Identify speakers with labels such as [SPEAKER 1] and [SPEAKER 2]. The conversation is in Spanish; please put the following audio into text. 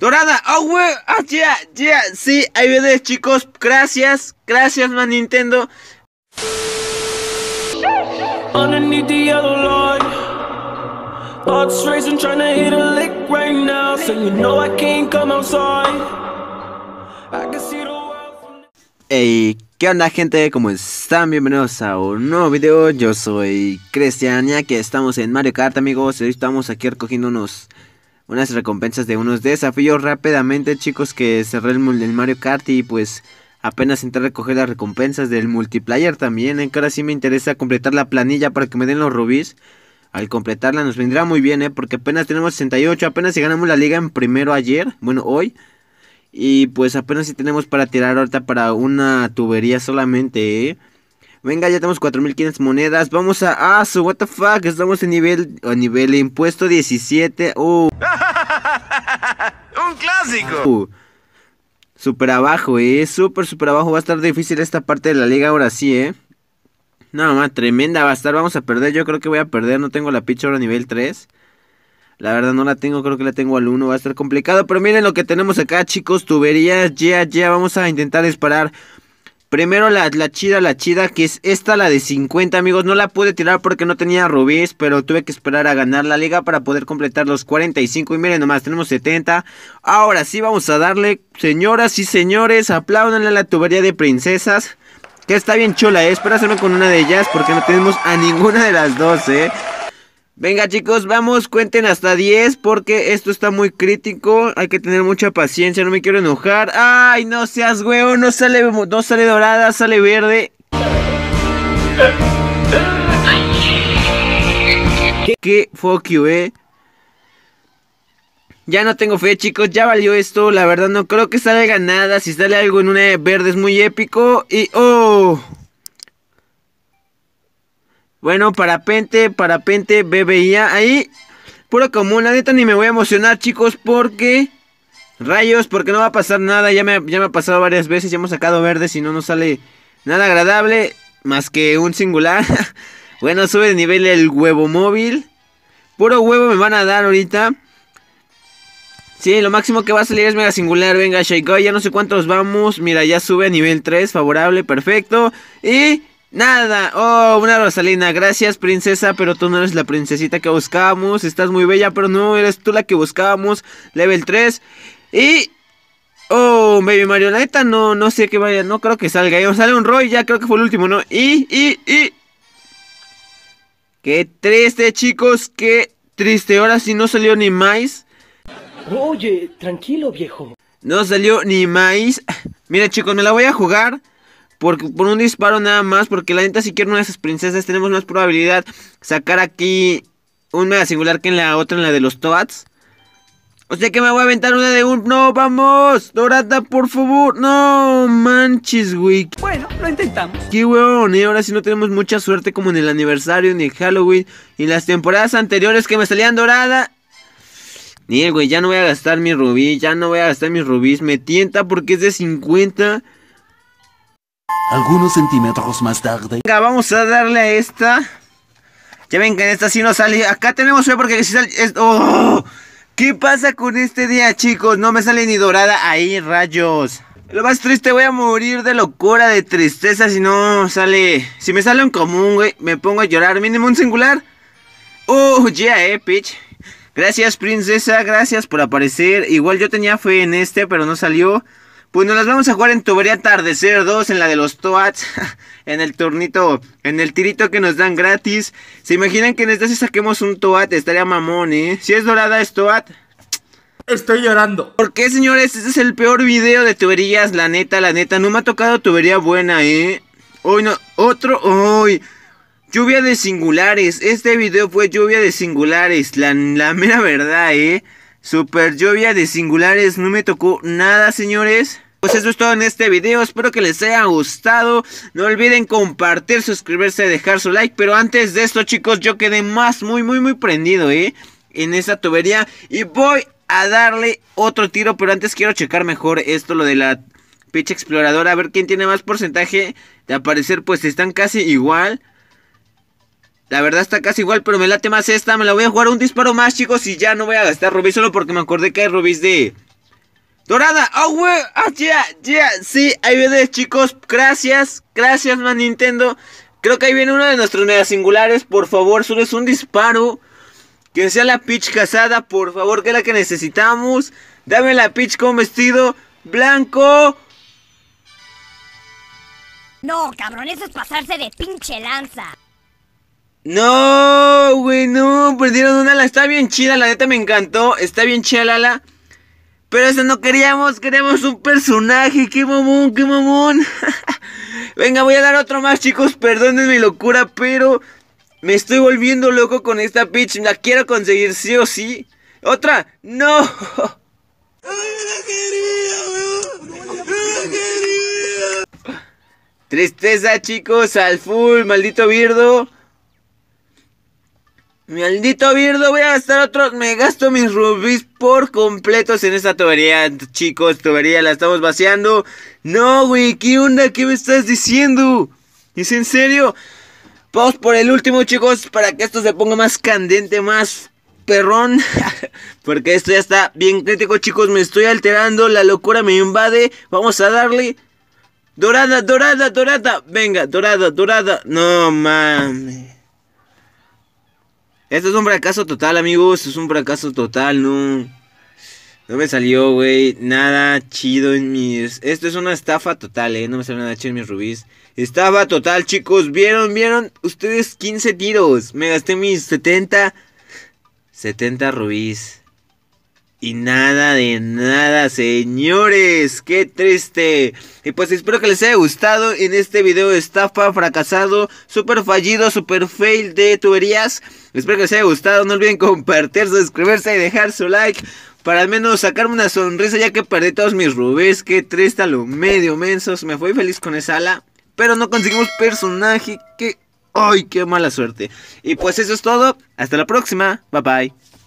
[SPEAKER 1] Dorada, oh, wey, ¡Ah, yeah, yeah, sí, ahí viene, chicos, gracias, gracias, man, Nintendo. Hey, ¿qué onda, gente? ¿Cómo están? Bienvenidos a un nuevo video. Yo soy Cristian, ya que estamos en Mario Kart, amigos. Y Hoy estamos aquí recogiendo unos unas recompensas de unos desafíos rápidamente, chicos, que cerré el, Mario Kart y pues apenas entré a recoger las recompensas del multiplayer también, ¿eh? que ahora sí me interesa completar la planilla para que me den los rubis Al completarla nos vendrá muy bien, ¿eh? porque apenas tenemos 68, apenas si ganamos la liga en primero ayer, bueno, hoy. Y pues apenas si tenemos para tirar ahorita para una tubería solamente, ¿eh? Venga, ya tenemos 4500 monedas. Vamos a. Ah, so what the fuck. Estamos en nivel. A nivel impuesto 17. Uh. ¡Un clásico! Uh. Super abajo, eh. Súper, super abajo. Va a estar difícil esta parte de la liga ahora sí, eh. No, más tremenda va a estar. Vamos a perder. Yo creo que voy a perder. No tengo la pitch ahora nivel 3. La verdad no la tengo, creo que la tengo al 1, va a estar complicado. Pero miren lo que tenemos acá, chicos, tuberías, ya, yeah, ya, vamos a intentar disparar Primero la, chida, la chida, que es esta, la de 50, amigos. No la pude tirar porque no tenía rubíes, pero tuve que esperar a ganar la liga para poder completar los 45. Y miren nomás, tenemos 70. Ahora sí vamos a darle, señoras y señores, apláudanle a la tubería de princesas. Que está bien chula, eh. hacerme con una de ellas porque no tenemos a ninguna de las dos, eh. Venga chicos, vamos, cuenten hasta 10 porque esto está muy crítico. Hay que tener mucha paciencia, no me quiero enojar. Ay, no seas huevo, no sale, no sale dorada, sale verde. ¡Qué fuck you, eh. Ya no tengo fe, chicos, ya valió esto. La verdad no creo que salga nada. Si sale algo en una e verde es muy épico. Y... ¡Oh! Bueno, parapente, parapente, BBIA. Ahí, puro común. ahorita ni me voy a emocionar, chicos, porque... Rayos, porque no va a pasar nada. Ya me, ya me ha pasado varias veces. Ya hemos sacado verdes si no no sale nada agradable. Más que un singular. bueno, sube de nivel el huevo móvil. Puro huevo me van a dar ahorita. Sí, lo máximo que va a salir es mega singular. Venga, Sheiko. ya no sé cuántos vamos. Mira, ya sube a nivel 3, favorable, perfecto. Y Nada, oh, una Rosalina, gracias princesa, pero tú no eres la princesita que buscábamos, estás muy bella, pero no eres tú la que buscábamos, level 3 y... Oh, Baby Marioneta, no, no sé qué vaya, no creo que salga, eh, sale un Roy, ya creo que fue el último, ¿no? Y, y, y... Qué triste chicos, qué triste, ahora sí no salió ni más. Oye, tranquilo viejo. No salió ni más. Mira chicos, me la voy a jugar por, un disparo nada más, porque la neta si quiero una de esas princesas tenemos más probabilidad sacar aquí un mega singular que en la otra, en la de los Toads. O sea que me voy a aventar una de un... ¡No, vamos! ¡Dorada, por favor. No, manches, güey. Bueno, lo intentamos. Qué weón, y ¿eh? ahora sí no tenemos mucha suerte como en el aniversario, ni en Halloween, ni las temporadas anteriores que me salían dorada. Ni el güey, ya no voy a gastar mi rubí, ya no voy a gastar mis rubíes. Me tienta porque es de 50. Algunos centímetros más tarde. Venga, vamos a darle a esta. Ya ven que en esta si no sale. Acá tenemos fe porque si sale. ¡Oh! ¿Qué pasa con este día, chicos? No me sale ni dorada ahí, rayos. Lo más triste, voy a morir de locura, de tristeza si no sale. Si me sale un común, me pongo a llorar. Mínimo un singular. Oh, yeah, eh, Gracias, princesa. Gracias por aparecer. Igual yo tenía fe en este, pero no salió. Pues nos las vamos a jugar en Tubería Atardecer 2, en la de los Toads, en el tornito, en el tirito que nos dan gratis. ¿Se imaginan que en esta saquemos un Toad? Estaría mamón, ¿eh? Si es dorada es Toad. Estoy llorando. ¿Por qué, señores? Este es el peor video de tuberías, la neta, la neta. No me ha tocado tubería buena, ¿eh? Hoy no, otro, hoy. Lluvia de singulares. Este video fue lluvia de singulares, la, la mera verdad, ¿eh? Super lluvia de singulares, no me tocó nada señores. Pues eso es todo en este video, espero que les haya gustado, no olviden compartir, suscribirse, dejar su like, pero antes de esto chicos yo quedé más muy muy muy prendido eh, en esta tubería y voy a darle otro tiro, pero antes quiero checar mejor esto, lo de la picha exploradora, a ver quién tiene más porcentaje de aparecer, pues están casi igual. La verdad está casi igual, pero me late más esta. Me la voy a jugar un disparo más, chicos. Y ya no voy a gastar rubí solo porque me acordé que hay rubis de... Dorada, Ah, oh, wey, ah, yeah, yeah, sí, ahí viene, chicos, gracias, gracias, man, Nintendo. Creo que ahí viene uno de nuestros mega singulares, por favor, solo es un disparo. Que sea la pitch casada, por favor, que es la que necesitamos. Dame la Peach con vestido blanco. No, cabrón, eso es pasarse de pinche lanza. No, güey, no, perdieron una ala. Está bien chida, la neta me encantó. Está bien chida la Pero eso no queríamos, queríamos un personaje. ¡Qué mamón, qué mamón! Venga, voy a dar otro más, chicos. Perdonen mi locura, pero me estoy volviendo loco con esta pitch. La quiero conseguir sí o sí. ¡Otra! ¡No! la quería, la quería! Tristeza, chicos, al full, maldito birdo. Maldito birdo, voy a gastar otros. Me gasto mis rubis por completos en esta tubería, chicos. Tubería, la estamos vaciando. No, güey, ¿qué onda? ¿Qué me estás diciendo? ¿Es en serio? Vamos por el último, chicos, para que esto se ponga más candente, más perrón. Porque esto ya está bien crítico, chicos. Me estoy alterando, la locura me invade. Vamos a darle. Dorada, dorada, dorada. Venga, dorada, dorada. No mames. Esto es un fracaso total, amigos. es un fracaso total, no. No me salió, güey. Nada chido en mis. Esto es una estafa total, eh. No me salió nada chido en mis rubíes. Estafa total, chicos. ¿Vieron? ¿Vieron? Ustedes 15 tiros. Me gasté mis 70. 70 rubíes. Y nada de nada, señores. Qué triste. Y pues espero que les haya gustado en este video estafa, fracasado, super fallido, super fail de tuberías. Espero que les haya gustado. No olviden compartir, suscribirse y dejar su like. Para al menos sacarme una sonrisa ya que perdí todos mis rubés. Qué triste a lo medio mensos. Me fui feliz con esa ala. Pero no conseguimos personaje. Qué... ¡Ay, qué mala suerte! Y pues eso es todo. Hasta la próxima. Bye bye.